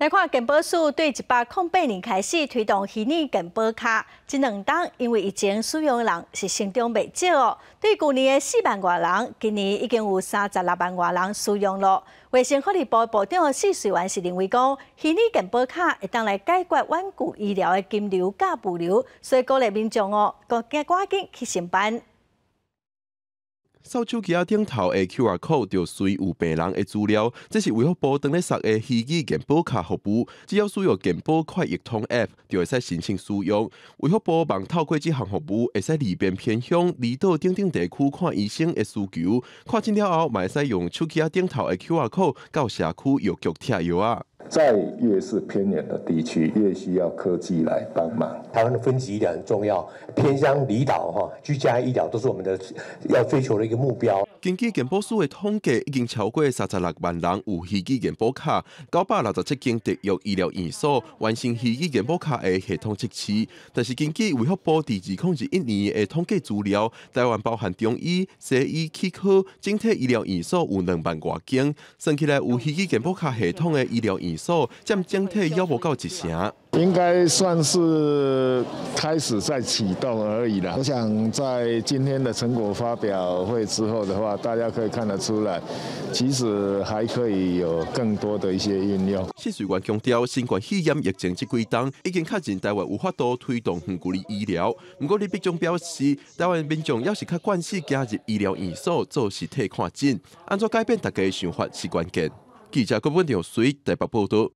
来看，健保署对一百零八年开始推动虚拟健保卡，这两档因为疫情，使用人是相当未少哦。对去年的四万多人，今年已经有三十六万多人使用了。卫生福利部长的司水原是认为讲，虚拟健保卡会当来解决顽固医疗的金流甲物流，所以鼓励民众哦，都加赶紧去上班。扫手机啊，顶头的 QR code 就随有病人的资料，这是维护部定咧十个虚拟健保卡服务，只要输入健保快一通 app 就会使申请使用。维护部网透过这项服务会使里边偏向离岛等等地区看医生的需求？看诊了后，嘛会使用手机啊顶头的 QR code 到社区药局贴药啊。在越是偏远的地区，越需要科技来帮忙。台湾的分级医疗很重要，偏乡、离岛哈，居家医疗都是我们的要追求的一个目标。根据健保署的统计，已经超过三十六万人有虚拟健保卡，九百六十七间特约医疗院所完成虚拟健保卡的系统测试。但是，根据卫生部第二控制一年的统计资料，台湾包含中医、西医、齿科、整体医疗院所有两万ก间，算起来有虚拟健保卡系统的医疗院所占整体要不到一成。应该算是。开始在启动而已啦。我想在今天的成果发表会之后的话，大家可以看得出来，其实还可以有更多的一些应用。谢水观强调，新冠肺炎疫情这归档已经确认，台湾无法多推动远距离医疗。不过，李必忠表示，台湾民众要是较关心加入医疗诊所做实体看诊，按照改变大家的想法是关键。记者郭文随台北报道。